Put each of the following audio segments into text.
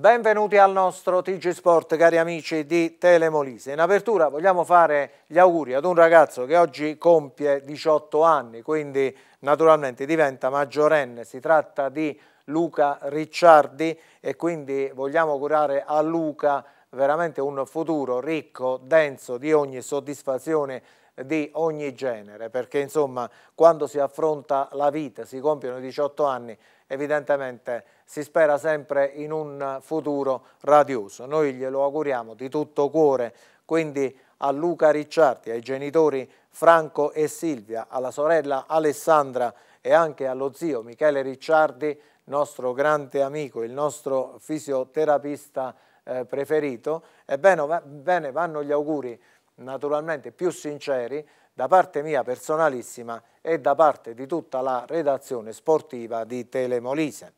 Benvenuti al nostro TG Sport, cari amici di Telemolise. In apertura vogliamo fare gli auguri ad un ragazzo che oggi compie 18 anni, quindi naturalmente diventa maggiorenne. Si tratta di Luca Ricciardi e quindi vogliamo curare a Luca veramente un futuro ricco, denso di ogni soddisfazione di ogni genere, perché insomma quando si affronta la vita, si compiono 18 anni, evidentemente si spera sempre in un futuro radioso. Noi glielo auguriamo di tutto cuore, quindi a Luca Ricciardi, ai genitori Franco e Silvia, alla sorella Alessandra e anche allo zio Michele Ricciardi, nostro grande amico, il nostro fisioterapista eh, preferito. Ebbene, va, bene, vanno gli auguri naturalmente più sinceri da parte mia personalissima e da parte di tutta la redazione sportiva di Telemolise.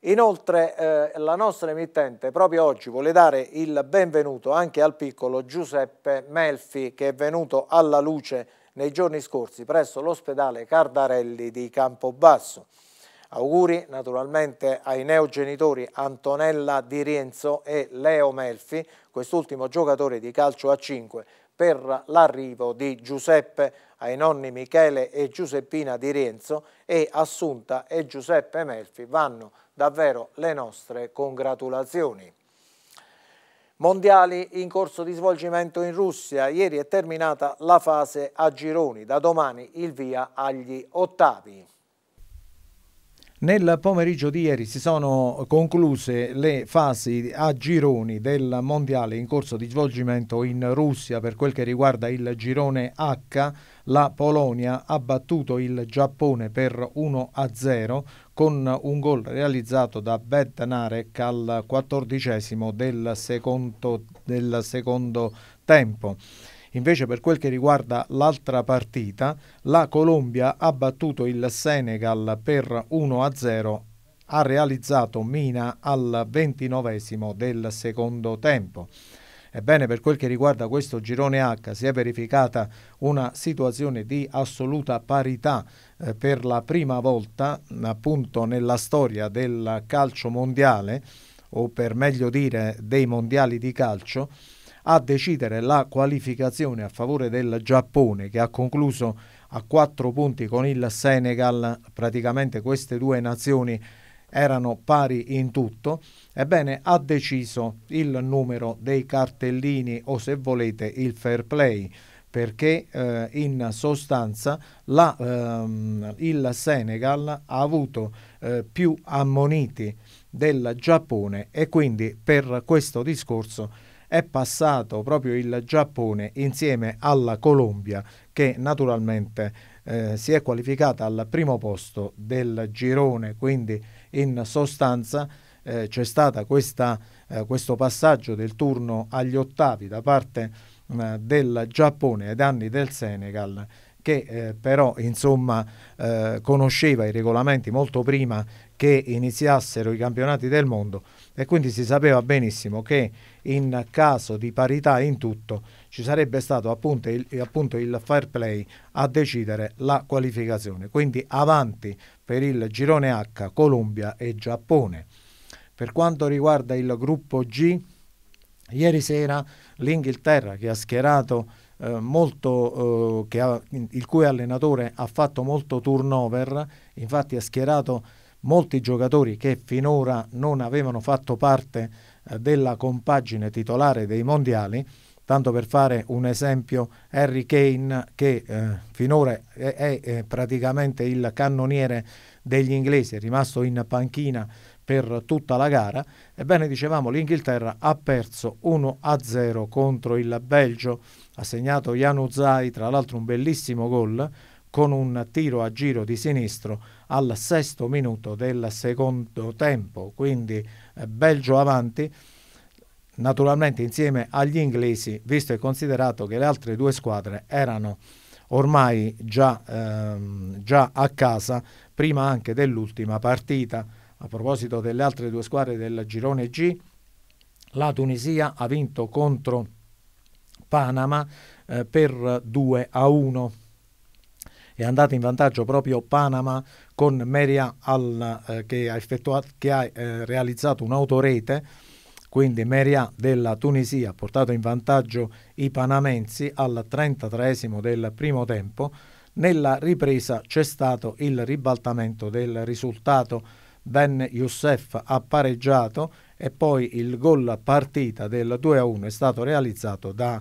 Inoltre eh, la nostra emittente proprio oggi vuole dare il benvenuto anche al piccolo Giuseppe Melfi che è venuto alla luce nei giorni scorsi presso l'ospedale Cardarelli di Campobasso. Auguri naturalmente ai neogenitori Antonella Di Rienzo e Leo Melfi, quest'ultimo giocatore di calcio a 5 per l'arrivo di Giuseppe ai nonni Michele e Giuseppina di Rienzo e Assunta e Giuseppe Melfi vanno davvero le nostre congratulazioni. Mondiali in corso di svolgimento in Russia, ieri è terminata la fase a gironi, da domani il via agli ottavi. Nel pomeriggio di ieri si sono concluse le fasi a gironi del mondiale in corso di svolgimento in Russia per quel che riguarda il girone H. La Polonia ha battuto il Giappone per 1-0 con un gol realizzato da Bednarek al quattordicesimo del secondo, del secondo tempo. Invece per quel che riguarda l'altra partita, la Colombia ha battuto il Senegal per 1-0 ha realizzato Mina al ventinovesimo del secondo tempo. Ebbene, per quel che riguarda questo girone H, si è verificata una situazione di assoluta parità eh, per la prima volta appunto nella storia del calcio mondiale, o per meglio dire dei mondiali di calcio a decidere la qualificazione a favore del Giappone che ha concluso a quattro punti con il Senegal, praticamente queste due nazioni erano pari in tutto, ebbene ha deciso il numero dei cartellini o se volete il fair play perché eh, in sostanza la, ehm, il Senegal ha avuto eh, più ammoniti del Giappone e quindi per questo discorso è passato proprio il Giappone insieme alla Colombia che naturalmente eh, si è qualificata al primo posto del girone, quindi in sostanza eh, c'è stato eh, questo passaggio del turno agli ottavi da parte eh, del Giappone ai danni del Senegal che eh, però insomma eh, conosceva i regolamenti molto prima che iniziassero i campionati del mondo e quindi si sapeva benissimo che in caso di parità in tutto ci sarebbe stato appunto il, appunto il fair play a decidere la qualificazione. Quindi avanti per il girone H Colombia e Giappone. Per quanto riguarda il gruppo G, ieri sera l'Inghilterra che ha schierato eh, molto, eh, ha, il cui allenatore ha fatto molto turnover, infatti ha schierato molti giocatori che finora non avevano fatto parte eh, della compagine titolare dei mondiali, tanto per fare un esempio Harry Kane che eh, finora è, è, è, praticamente il cannoniere degli inglesi, è rimasto in panchina per tutta la gara, ebbene dicevamo l'Inghilterra ha perso 1-0 contro il Belgio, ha segnato Jan Uzai, tra l'altro un bellissimo gol, con un tiro a giro di sinistro al sesto minuto del secondo tempo, quindi eh, Belgio avanti naturalmente insieme agli inglesi, visto e considerato che le altre due squadre erano ormai già, ehm, già, a casa, prima anche dell'ultima partita. A proposito delle altre due squadre del girone G, la Tunisia ha vinto contro Panama eh, per 2 a 1 è andata in vantaggio proprio Panama con Meria Al eh, che ha, che ha eh, realizzato un'autorete, quindi Meria della Tunisia ha portato in vantaggio i panamensi al 33 del primo tempo. Nella ripresa c'è stato il ribaltamento del risultato. Ben Youssef ha pareggiato e poi il gol partita del 2-1 è stato realizzato da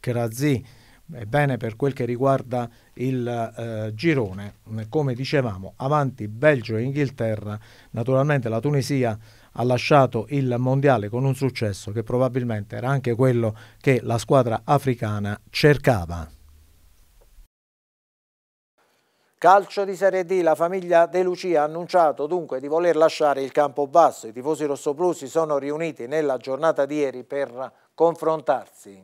Krazi. Ebbene, per quel che riguarda il eh, girone, come dicevamo, avanti Belgio e Inghilterra, naturalmente la Tunisia ha lasciato il mondiale con un successo che probabilmente era anche quello che la squadra africana cercava. Calcio di Serie D, la famiglia De Lucia ha annunciato dunque di voler lasciare il campo basso. I tifosi rossoblù si sono riuniti nella giornata di ieri per confrontarsi.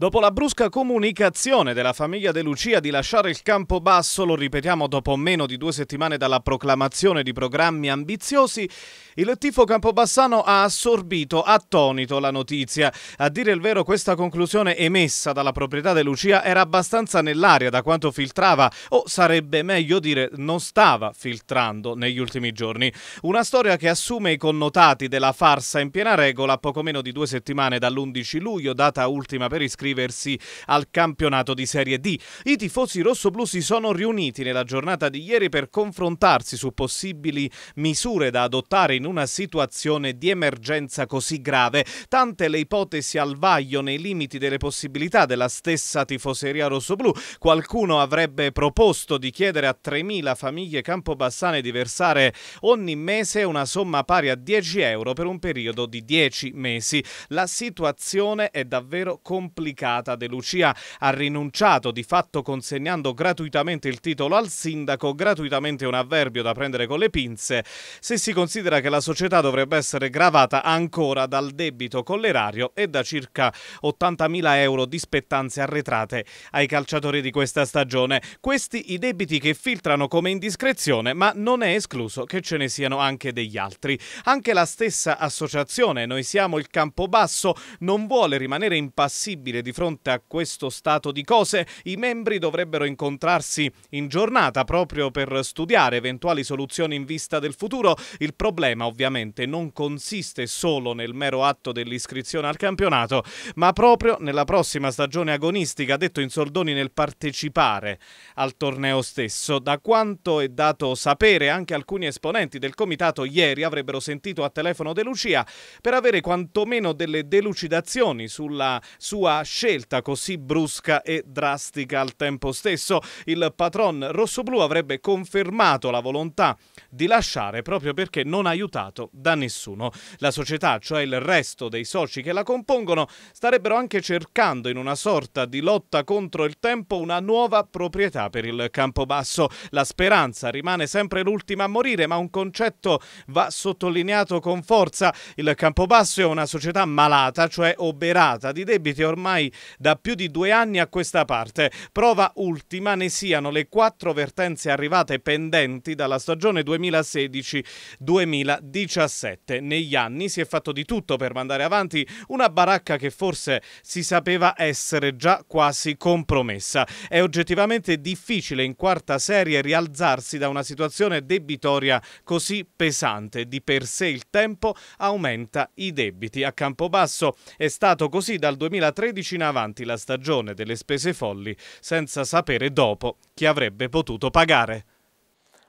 Dopo la brusca comunicazione della famiglia De Lucia di lasciare il campo basso, lo ripetiamo dopo meno di due settimane dalla proclamazione di programmi ambiziosi, il tifo campobassano ha assorbito attonito la notizia. A dire il vero questa conclusione emessa dalla proprietà De Lucia era abbastanza nell'aria da quanto filtrava, o sarebbe meglio dire non stava filtrando negli ultimi giorni. Una storia che assume i connotati della farsa in piena regola poco meno di due settimane dall'11 luglio, data ultima per iscrizione iscriversi al campionato di Serie D. I tifosi rossoblù si sono riuniti nella giornata di ieri per confrontarsi su possibili misure da adottare in una situazione di emergenza così grave. Tante le ipotesi al vaglio nei limiti delle possibilità della stessa tifoseria rossoblù. Qualcuno avrebbe proposto di chiedere a 3.000 famiglie campobassane di versare ogni mese una somma pari a 10 euro per un periodo di 10 mesi. La situazione è davvero complicata sindacata, De Lucia ha rinunciato di fatto consegnando gratuitamente il titolo al sindaco, gratuitamente un avverbio da prendere con le pinze, se si considera che la società dovrebbe essere gravata ancora dal debito con l'erario e da circa 80.000 euro di spettanze arretrate ai calciatori di questa stagione. Questi i debiti che filtrano come indiscrezione, ma non è escluso che ce ne siano anche degli altri. Anche la stessa associazione Noi siamo il campo basso, non vuole rimanere impassibile di fronte a questo stato di cose i membri dovrebbero incontrarsi in giornata proprio per studiare eventuali soluzioni in vista del futuro. Il problema ovviamente non consiste solo nel mero atto dell'iscrizione al campionato, ma proprio nella prossima stagione agonistica, detto in soldoni nel partecipare al torneo stesso. Da quanto è dato sapere, anche alcuni esponenti del comitato ieri avrebbero sentito a telefono De Lucia per avere quantomeno delle delucidazioni sulla sua scelta scelta così brusca e drastica al tempo stesso. Il patron rossoblu avrebbe confermato la volontà di lasciare proprio perché non aiutato da nessuno. La società, cioè il resto dei soci che la compongono, starebbero anche cercando in una sorta di lotta contro il tempo una nuova proprietà per il Campobasso. La speranza rimane sempre l'ultima a morire, ma un concetto va sottolineato con forza. Il Campobasso è una società malata, cioè oberata di debiti ormai da più di due anni a questa parte. Prova ultima ne siano le quattro vertenze arrivate pendenti dalla stagione 2016-2017. Negli anni si è fatto di tutto per mandare avanti una baracca che forse si sapeva essere già quasi compromessa. È oggettivamente difficile in quarta serie rialzarsi da una situazione debitoria così pesante. Di per sé il tempo aumenta i debiti. A Campobasso è stato così dal 2013 avvicina avanti la stagione delle spese folli senza sapere dopo chi avrebbe potuto pagare.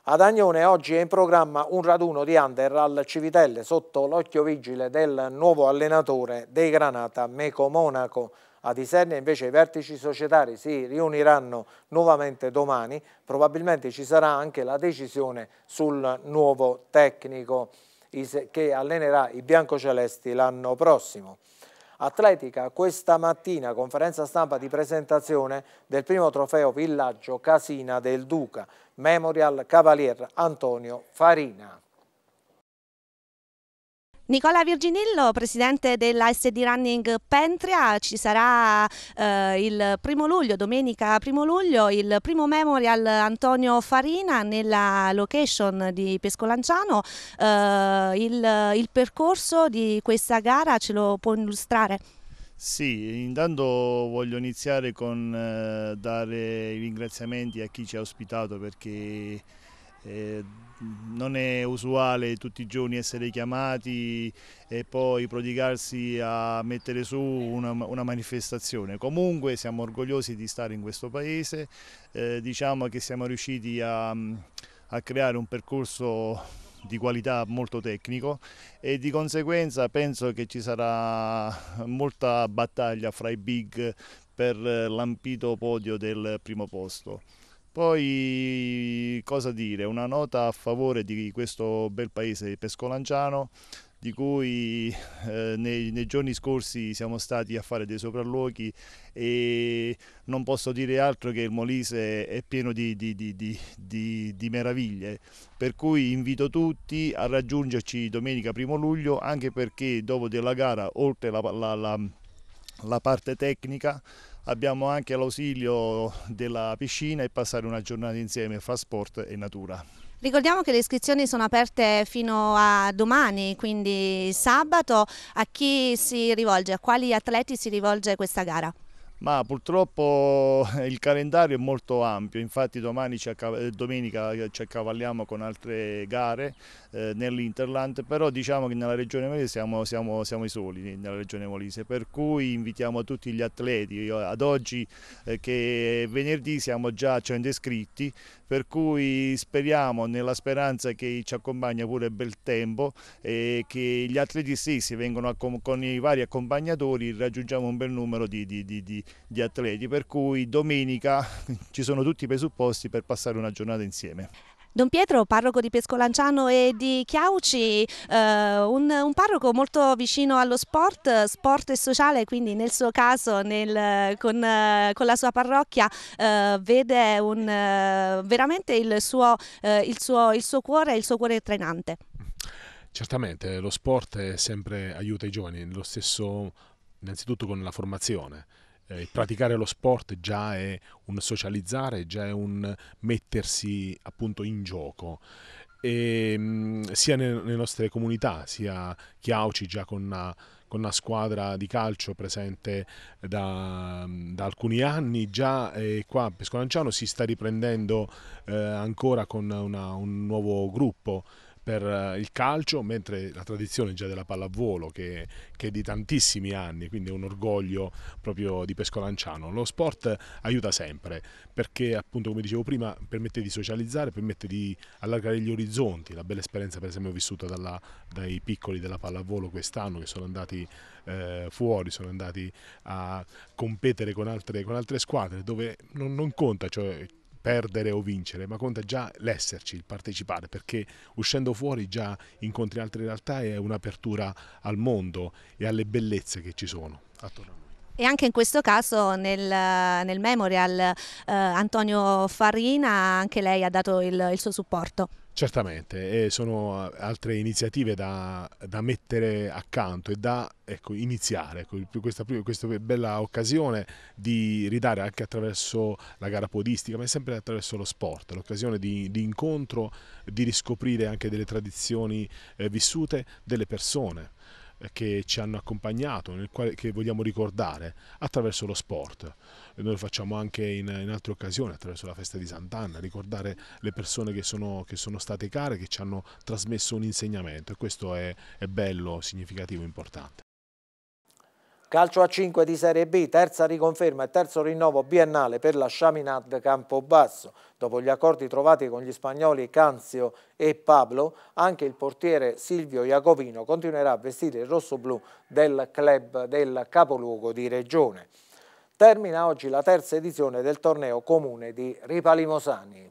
Ad Agnone oggi è in programma un raduno di under al Civitelle sotto l'occhio vigile del nuovo allenatore dei Granata Meco Monaco. A Isernia invece i vertici societari si riuniranno nuovamente domani, probabilmente ci sarà anche la decisione sul nuovo tecnico che allenerà i biancocelesti l'anno prossimo. Atletica questa mattina conferenza stampa di presentazione del primo trofeo Villaggio Casina del Duca, Memorial Cavalier Antonio Farina. Nicola Virginillo, presidente della SD Running Pentria, ci sarà eh, il primo luglio, domenica primo luglio, il primo memorial Antonio Farina nella location di Pescolanciano. Eh, il, il percorso di questa gara ce lo può illustrare? Sì, intanto voglio iniziare con eh, dare i ringraziamenti a chi ci ha ospitato perché eh, non è usuale tutti i giorni essere chiamati e poi prodigarsi a mettere su una, una manifestazione. Comunque siamo orgogliosi di stare in questo paese, eh, diciamo che siamo riusciti a, a creare un percorso di qualità molto tecnico e di conseguenza penso che ci sarà molta battaglia fra i big per eh, l'ampito podio del primo posto. Poi cosa dire? Una nota a favore di questo bel paese pescolanciano di cui eh, nei, nei, giorni scorsi siamo stati a fare dei sopralluoghi e non posso dire altro che il Molise è pieno di, di, di, di meraviglie. Per cui invito tutti a raggiungerci domenica 1 luglio anche perché dopo della gara, oltre la, la, la, la parte tecnica, abbiamo anche l'ausilio della piscina e passare una giornata insieme fra sport e natura. Ricordiamo che le iscrizioni sono aperte fino a domani, quindi sabato. A chi si rivolge? A quali atleti si rivolge questa gara? ma purtroppo il calendario è molto ampio, infatti ci eh, domenica ci accavalliamo con altre gare eh, nell'Interland, però diciamo che nella regione Molise siamo, siamo, siamo, i soli, nella regione Molise, per cui invitiamo tutti gli atleti, Io ad oggi eh, che venerdì siamo già a 100 iscritti, per cui speriamo, nella speranza che ci accompagna pure bel tempo e che gli atleti stessi vengono con i vari accompagnatori, raggiungiamo un bel numero di, di, di, di di atleti, per cui domenica ci sono tutti i presupposti per passare una giornata insieme. Don Pietro, parroco di Pescolanciano e di Chiauci, eh, un, un, parroco molto vicino allo sport, sport e sociale, quindi nel suo caso nel, con, eh, con, la sua parrocchia eh, vede un, eh, veramente il suo, eh, il, suo, il suo cuore, il suo cuore trainante. Certamente, lo sport sempre aiuta i giovani, lo stesso innanzitutto con la formazione eh, praticare lo sport già è un socializzare, già è un mettersi appunto in gioco. E, ehm, sia nelle nostre comunità, sia Chiauci già con una, con una squadra di calcio presente da, da alcuni anni, già eh, qua a Lanciano si sta riprendendo eh, ancora con una, un nuovo gruppo per eh, il calcio, mentre la tradizione già della pallavolo che, che è di tantissimi anni, quindi è un orgoglio proprio di Pescolanciano. Lo sport aiuta sempre perché appunto come dicevo prima permette di socializzare, permette di allargare gli orizzonti, la bella esperienza per esempio vissuta dalla, dai piccoli della pallavolo quest'anno che sono andati eh, fuori, sono andati a competere con altre, con altre squadre dove non, non conta cioè, perdere o vincere, ma conta già l'esserci, il partecipare, perché uscendo fuori già incontri altre realtà e è un'apertura al mondo e alle bellezze che ci sono attorno a noi. E anche in questo caso nel, nel Memorial eh, Antonio Farina, anche lei ha dato il, il suo supporto. Certamente, e sono eh, altre iniziative da, da mettere accanto e da ecco, iniziare ecco, questa, questa, bella occasione di ridare anche attraverso la gara podistica, ma sempre attraverso lo sport, l'occasione di, di, incontro, di riscoprire anche delle tradizioni eh, vissute delle persone eh, che ci hanno accompagnato, che vogliamo ricordare attraverso lo sport noi lo facciamo anche in, in altre occasioni attraverso la festa di Sant'Anna, ricordare le persone che sono, che sono, state care, che ci hanno trasmesso un insegnamento e questo è, è bello, significativo, importante. Calcio a 5 di Serie B, terza riconferma e terzo rinnovo biennale per la Chaminade Campobasso. Dopo gli accordi trovati con gli spagnoli Canzio e Pablo, anche il portiere Silvio Iacovino continuerà a vestire il rosso-blu del club del capoluogo di Regione. Termina oggi la terza edizione del torneo comune di Ripalimosani.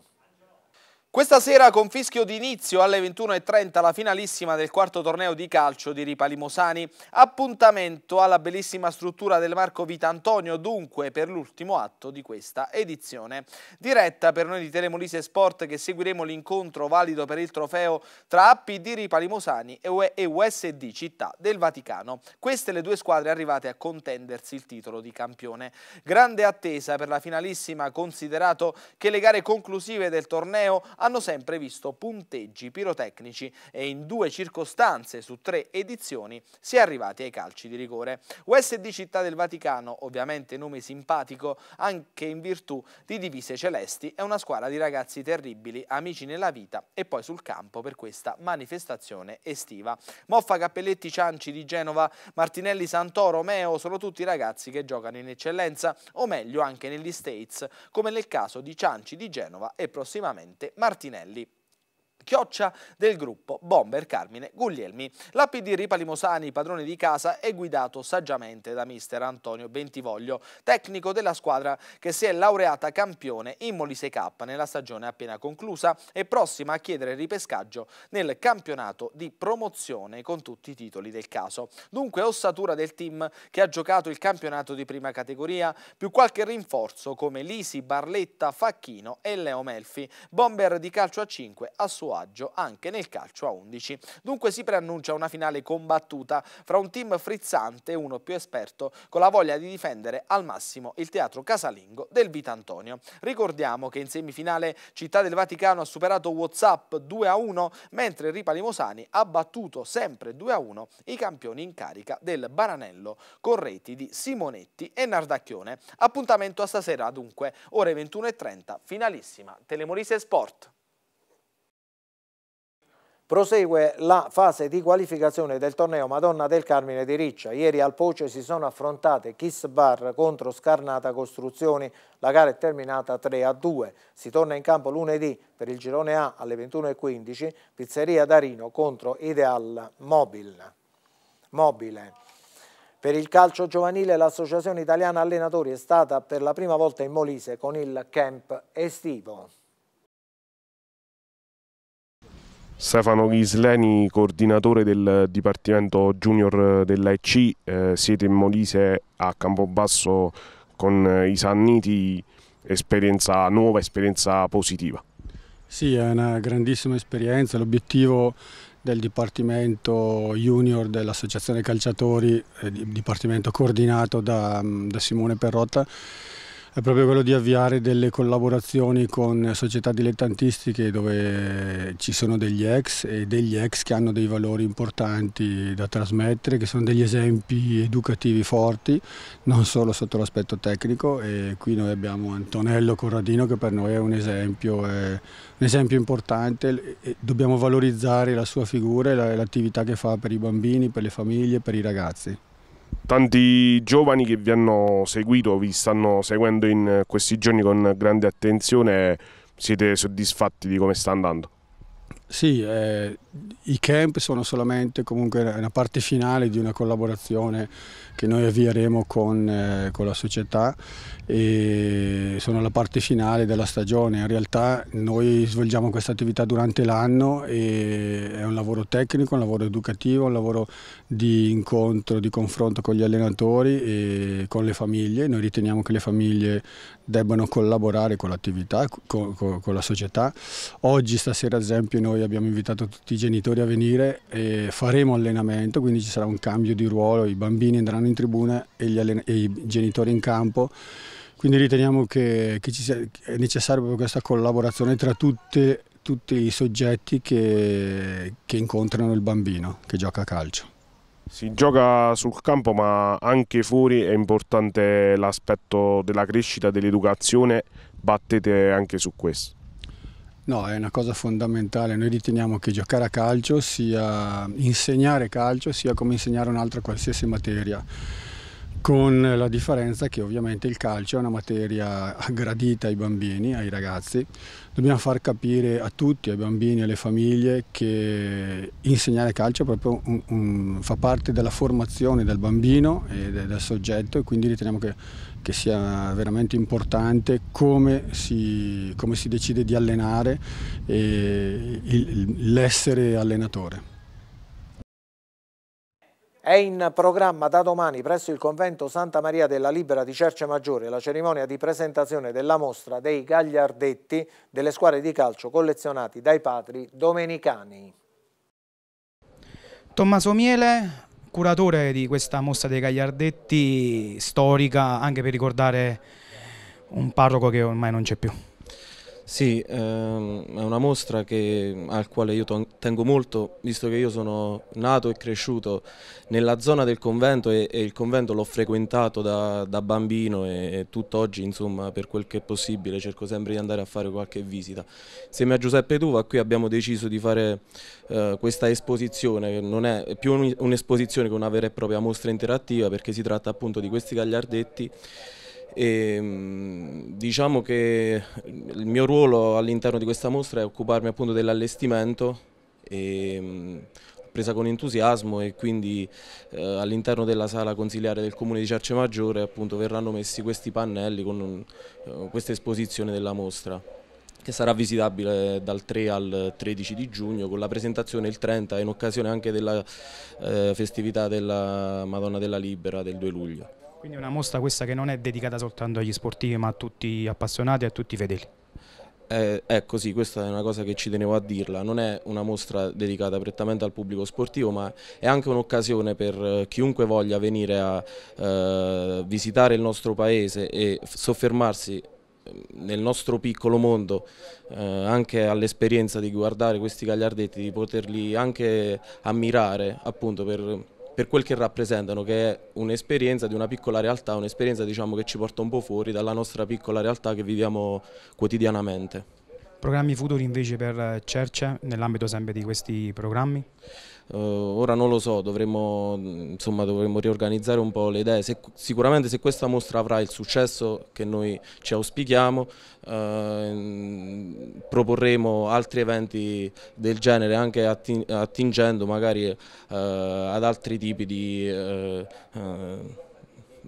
Questa sera con fischio d'inizio alle 21.30 la finalissima del quarto torneo di calcio di Ripalimosani. Appuntamento alla bellissima struttura del Marco Vita Antonio dunque per l'ultimo atto di questa edizione. Diretta per noi di Telemolise Sport che seguiremo l'incontro valido per il trofeo tra Appi di Ripalimosani e USD Città del Vaticano. Queste le due squadre arrivate a contendersi il titolo di campione. Grande attesa per la finalissima considerato che le gare conclusive del torneo hanno sempre visto punteggi pirotecnici e in due circostanze su tre edizioni si è arrivati ai calci di rigore. USD Città del Vaticano, ovviamente nome simpatico anche in virtù di divise celesti, è una squadra di ragazzi terribili, amici nella vita e poi sul campo per questa manifestazione estiva. Moffa, Cappelletti, Cianci di Genova, Martinelli, Santoro, Romeo sono tutti ragazzi che giocano in eccellenza o meglio anche negli States, come nel caso di Cianci di Genova e prossimamente Martinelli Martinelli chioccia del gruppo Bomber Carmine Guglielmi. La PD Ripali Mosani, padrone di casa, è guidato saggiamente da mister Antonio Bentivoglio, tecnico della squadra che si è laureata campione in Molise Cup nella stagione appena conclusa e prossima a chiedere ripescaggio nel campionato di promozione con tutti i titoli del caso. Dunque ossatura del team che ha giocato il campionato di prima categoria, più qualche rinforzo come Lisi, Barletta, Facchino e Leo Melfi, bomber di calcio a 5 a suo agio anche nel calcio a 11. Dunque si preannuncia una finale combattuta fra un team frizzante e uno più esperto con la voglia di difendere al massimo il teatro casalingo del Vita Antonio. Ricordiamo che in semifinale Città del Vaticano ha superato Whatsapp 2 a 1 mentre Ripa Limosani ha battuto sempre 2 a 1 i campioni in carica del Baranello con reti di Simonetti e Nardacchione. Appuntamento a stasera dunque, ore 21.30, finalissima Telemorise Sport. Prosegue la fase di qualificazione del torneo Madonna del Carmine di Riccia. Ieri al Poce si sono affrontate Kiss Bar contro Scarnata Costruzioni. La gara è terminata 3 a 2. Si torna in campo lunedì per il girone A alle 21.15, Pizzeria Darino contro Ideal Mobile. Mobile. Per il calcio giovanile l'Associazione Italiana Allenatori è stata per la prima volta in Molise con il camp estivo. Stefano Ghisleni, coordinatore del Dipartimento Junior dell'AEC, eh, siete in Molise a Campobasso con eh, i Sanniti, esperienza nuova, esperienza positiva. Sì, è una grandissima esperienza, l'obiettivo del Dipartimento Junior dell'Associazione Calciatori, eh, Dipartimento coordinato da, mm, da Simone Perrotta, è proprio quello di avviare delle collaborazioni con società dilettantistiche dove ci sono degli ex e degli ex che hanno dei valori importanti da trasmettere, che sono degli esempi educativi forti, non solo sotto l'aspetto tecnico e qui noi abbiamo Antonello Corradino che per noi è un esempio, è un esempio importante e dobbiamo valorizzare la sua figura e l'attività che fa per i bambini, per le famiglie, per i ragazzi. Tanti giovani che vi hanno seguito, vi stanno seguendo in questi giorni con grande attenzione, siete soddisfatti di come sta andando? Sì, eh, i camp sono solamente comunque una parte finale di una collaborazione che noi avvieremo con, eh, con, la società e sono la parte finale della stagione. In realtà noi svolgiamo questa attività durante l'anno e è un lavoro tecnico, un lavoro educativo, un lavoro di incontro, di confronto con gli allenatori e con le famiglie. Noi riteniamo che le famiglie debbano collaborare con l'attività, con, con, con la società. Oggi stasera ad esempio noi abbiamo invitato tutti i genitori genitori a venire e faremo allenamento, quindi ci sarà un cambio di ruolo, i bambini andranno in tribuna e, e i genitori in campo. Quindi riteniamo che, che sia, è necessaria questa collaborazione tra tutte, tutti i soggetti che, che incontrano il bambino che gioca a calcio. Si gioca sul campo ma anche fuori è importante l'aspetto della crescita, dell'educazione, battete anche su questo. No, è una cosa fondamentale. Noi riteniamo che giocare a calcio sia insegnare calcio, sia come insegnare un'altra qualsiasi materia con la differenza che ovviamente il calcio è una materia aggradita ai bambini, ai ragazzi. Dobbiamo far capire a tutti, ai bambini e alle famiglie, che insegnare calcio un, un, fa parte della formazione del bambino e del soggetto e quindi riteniamo che che sia veramente importante come si, come si decide di allenare e eh, l'essere allenatore. È in programma da domani presso il convento Santa Maria della Libera di Cerce Maggiore la cerimonia di presentazione della mostra dei gagliardetti delle squadre di calcio collezionati dai padri domenicani. Tommaso Miele, curatore di questa mostra dei Gagliardetti storica anche per ricordare un parroco che ormai non c'è più. Sì, ehm, è una mostra che, al quale io tengo molto, visto che io sono nato e cresciuto nella zona del convento e, e il convento l'ho frequentato da, da bambino e, e tutt'oggi, insomma, per quel che è possibile, cerco sempre di andare a fare qualche visita. Insieme a Giuseppe Tuva qui abbiamo deciso di fare eh, questa esposizione, che non è più un'esposizione che una vera e propria mostra interattiva, perché si tratta appunto di questi gagliardetti e, ehm, diciamo che il mio ruolo all'interno di questa mostra è occuparmi appunto dell'allestimento e ehm, presa con entusiasmo e quindi eh, all'interno della sala consiliare del comune di Cercemaggiore appunto verranno messi questi pannelli con un, eh, questa esposizione della mostra che sarà visitabile dal 3 al 13 di giugno con la presentazione il 30 in occasione anche della eh, festività della Madonna della Libera del 2 luglio. Quindi una mostra questa che non è dedicata soltanto agli sportivi ma a tutti gli appassionati e a tutti i fedeli. Eh, è così, questa è una cosa che ci tenevo a dirla, non è una mostra dedicata prettamente al pubblico sportivo ma è anche un'occasione per eh, chiunque voglia venire a eh, visitare il nostro paese e soffermarsi ehm, nel nostro piccolo mondo eh, anche all'esperienza di guardare questi gagliardetti, di poterli anche ammirare appunto per per quel che rappresentano, che è un'esperienza di una piccola realtà, un'esperienza diciamo, che ci porta un po' fuori dalla nostra piccola realtà che viviamo quotidianamente. Programmi futuri invece per eh, Cerce nell'ambito sempre di questi programmi? Uh, ora non lo so, dovremmo, insomma, dovremmo riorganizzare un po' le idee. Se, sicuramente se questa mostra avrà il successo che noi ci auspichiamo, uh, proporremo altri eventi del genere, anche attingendo magari uh, ad altri tipi di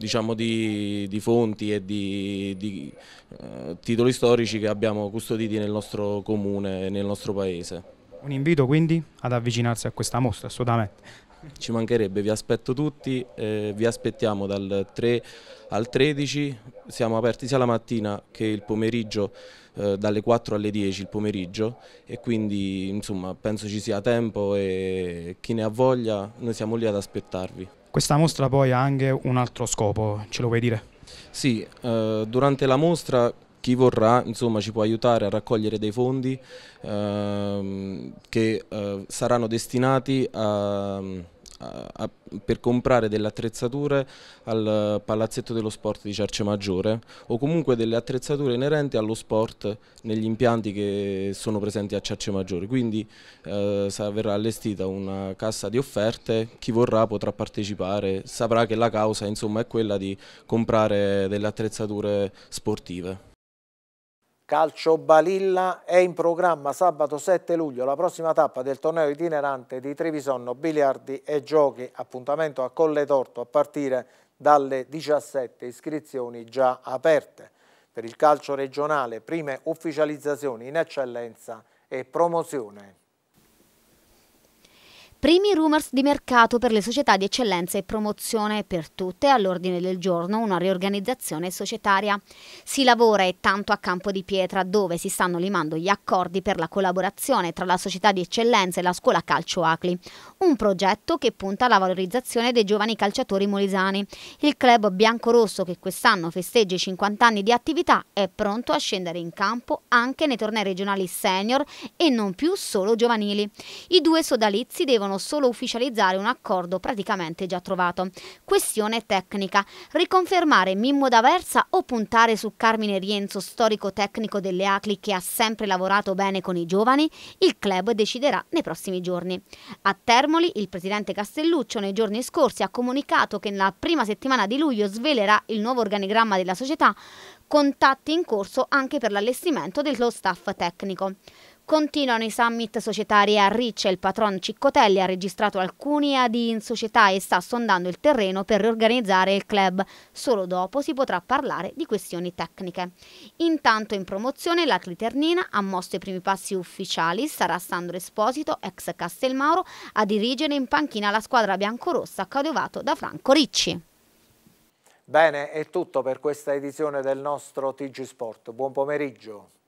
diciamo, di, di, fonti e di, di eh, titoli storici che abbiamo custoditi nel nostro comune e nel nostro paese. Un invito quindi ad avvicinarsi a questa mostra, assolutamente. Ci mancherebbe, vi aspetto tutti, eh, vi aspettiamo dal 3 al 13, siamo aperti sia la mattina che il pomeriggio, eh, dalle 4 alle 10 il pomeriggio e quindi insomma penso ci sia tempo e chi ne ha voglia noi siamo lì ad aspettarvi. Questa mostra poi ha anche un altro scopo, ce lo vuoi dire? Sì, eh, durante la mostra chi vorrà insomma, ci può aiutare a raccogliere dei fondi ehm, che eh, saranno destinati a a, per comprare delle attrezzature al palazzetto dello sport di Cercemaggiore o comunque delle attrezzature inerenti allo sport negli impianti che sono presenti a Cercemaggiore. Quindi eh, verrà allestita una cassa di offerte, chi vorrà potrà partecipare, saprà che la causa insomma, è quella di comprare delle attrezzature sportive. Calcio Balilla è in programma sabato 7 luglio la prossima tappa del torneo itinerante di Trevisonno, biliardi e giochi, appuntamento a Colle Torto a partire dalle 17 iscrizioni già aperte. Per il calcio regionale prime ufficializzazioni in eccellenza e promozione. Primi rumors di mercato per le società di eccellenza e promozione, per tutte all'ordine del giorno una riorganizzazione societaria. Si lavora e tanto a Campo di Pietra dove si stanno limando gli accordi per la collaborazione tra la società di eccellenza e la scuola calcio Acli, un progetto che punta alla valorizzazione dei giovani calciatori molisani. Il club biancorosso che quest'anno festeggia i 50 anni di attività è pronto a scendere in campo anche nei tornei regionali senior e non più solo giovanili. I due sodalizi devono devono solo ufficializzare un accordo praticamente già trovato. Questione tecnica. Riconfermare Mimmo D'Aversa o puntare su Carmine Rienzo, storico tecnico delle ACLI che ha sempre lavorato bene con i giovani? Il club deciderà nei prossimi giorni. A Termoli il presidente Castelluccio nei giorni scorsi ha comunicato che nella prima settimana di luglio svelerà il nuovo organigramma della società, contatti in corso anche per l'allestimento dello staff tecnico. Continuano i summit societari a Riccia, il patron Ciccotelli ha registrato alcuni AD in società e sta sondando il terreno per riorganizzare il club. Solo dopo si potrà parlare di questioni tecniche. Intanto in promozione la Cliternina ha mosso i primi passi ufficiali, sarà Sandro Esposito, ex Castelmauro, a dirigere in panchina la squadra biancorossa coadiuvato da Franco Ricci. Bene, è tutto per questa edizione del nostro TG Sport. Buon pomeriggio.